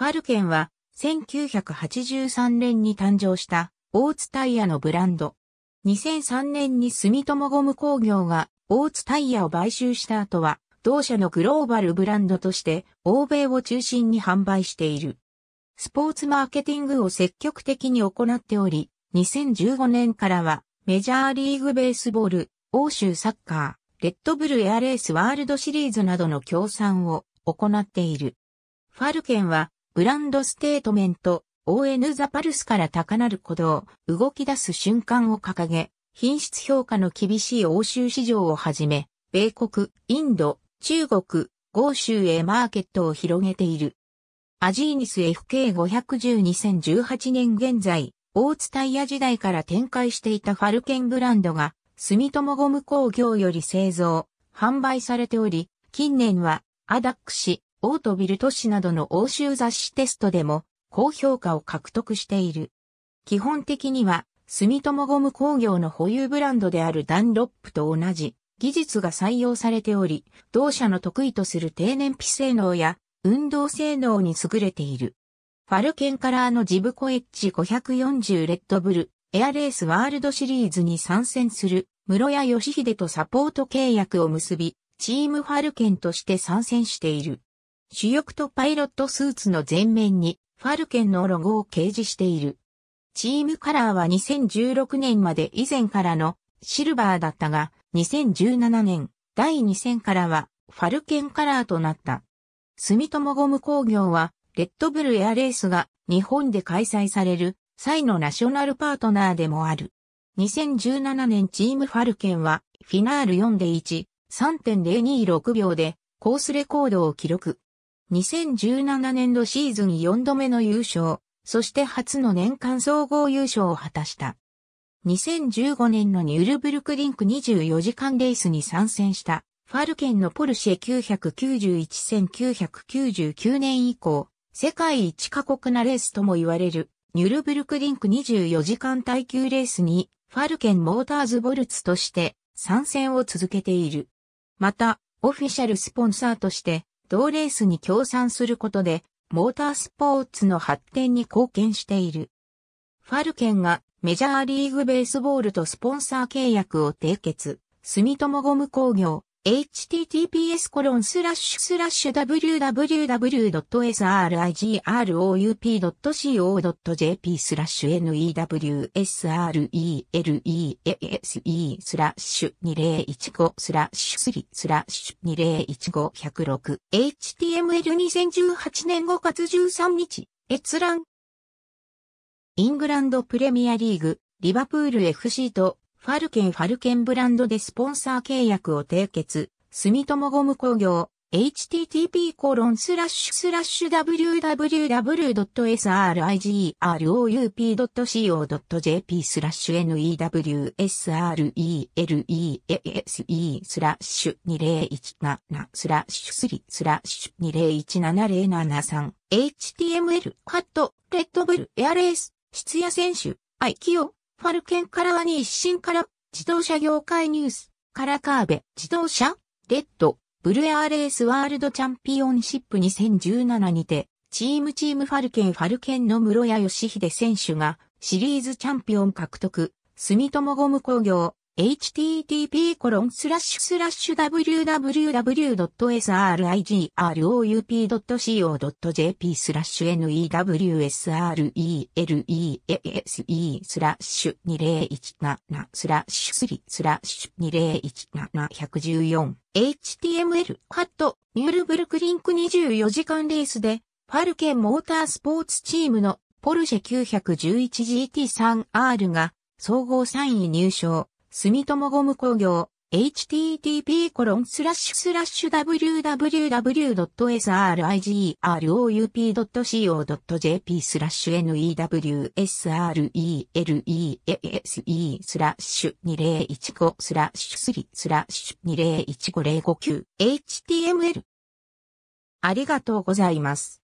ファルケンは1983年に誕生した大津タイヤのブランド。2003年に住友ゴム工業が大津タイヤを買収した後は同社のグローバルブランドとして欧米を中心に販売している。スポーツマーケティングを積極的に行っており、2015年からはメジャーリーグベースボール、欧州サッカー、レッドブルエアレースワールドシリーズなどの協賛を行っている。ファルケンはブランドステートメント、ON ザパルスから高なる鼓動、動き出す瞬間を掲げ、品質評価の厳しい欧州市場をはじめ、米国、インド、中国、豪州へマーケットを広げている。アジーニス FK5102018 年現在、大津タイヤ時代から展開していたファルケンブランドが、住友ゴム工業より製造、販売されており、近年は、アダック氏、オートビル都市などの欧州雑誌テストでも高評価を獲得している。基本的には、住友ゴム工業の保有ブランドであるダンロップと同じ技術が採用されており、同社の得意とする低燃費性能や運動性能に優れている。ファルケンカラーのジブコエッジ540レッドブルエアレースワールドシリーズに参戦する室谷義秀とサポート契約を結び、チームファルケンとして参戦している。主翼とパイロットスーツの前面にファルケンのロゴを掲示している。チームカラーは2016年まで以前からのシルバーだったが、2017年第2戦からはファルケンカラーとなった。住友ゴム工業は、レッドブルエアレースが日本で開催される際のナショナルパートナーでもある。2017年チームファルケンはフィナール4で1、3.026秒でコースレコードを記録。2017年度シーズン4度目の優勝、そして初の年間総合優勝を果たした。2015年のニュールブルクリンク24時間レースに参戦した、ファルケンのポルシェ991-1999年以降、世界一過酷なレースとも言われる、ニュルブルクリンク24時間耐久レースに、ファルケンモーターズボルツとして参戦を続けている。また、オフィシャルスポンサーとして、同レースに協賛することで、モータースポーツの発展に貢献している。ファルケンがメジャーリーグベースボールとスポンサー契約を締結、住友ゴム工業、https コロンスラッシュスラッシュ www.srigroup.co.jp スラッシュ newsrelease スラッシュ2015スラッシュ3スラッシュ2015106 html2018 年5月13日閲覧イングランドプレミアリーグリバプール FC とファルケンファルケンブランドでスポンサー契約を締結、住友ゴム工業、http コロンスラッシュスラッシュ www.srigroup.co.jp スラッシュ n e w s r e e l e s e スラッシュ2017スラッシュ3スラッシュ2 0 1 7 0 7 3 html ハットレッドブルエアレース質屋選手愛きよファルケンから兄一新から、自動車業界ニュース、からカーベ、自動車、レッド、ブルエアレースワールドチャンピオンシップ2017にて、チームチームファルケンファルケンの室谷義秀選手が、シリーズチャンピオン獲得、住友ゴム工業、http://www.srigroup.co.jp スラッシュ newsreelease スラッシュ2017スラッシュ3スラッシュ2017114 html ットニュールブルクリンク24時間レースでファルケンモータースポーツチームのポルシェ 911GT3R が総合3位入賞。住友ゴム工業、http コロンスラッシュスラッシュ w w w s r i g r o u p c o j p スラッシュ newsreelease スラッシュ2015スラッシュ3スラッシュ2015059 html ありがとうございます。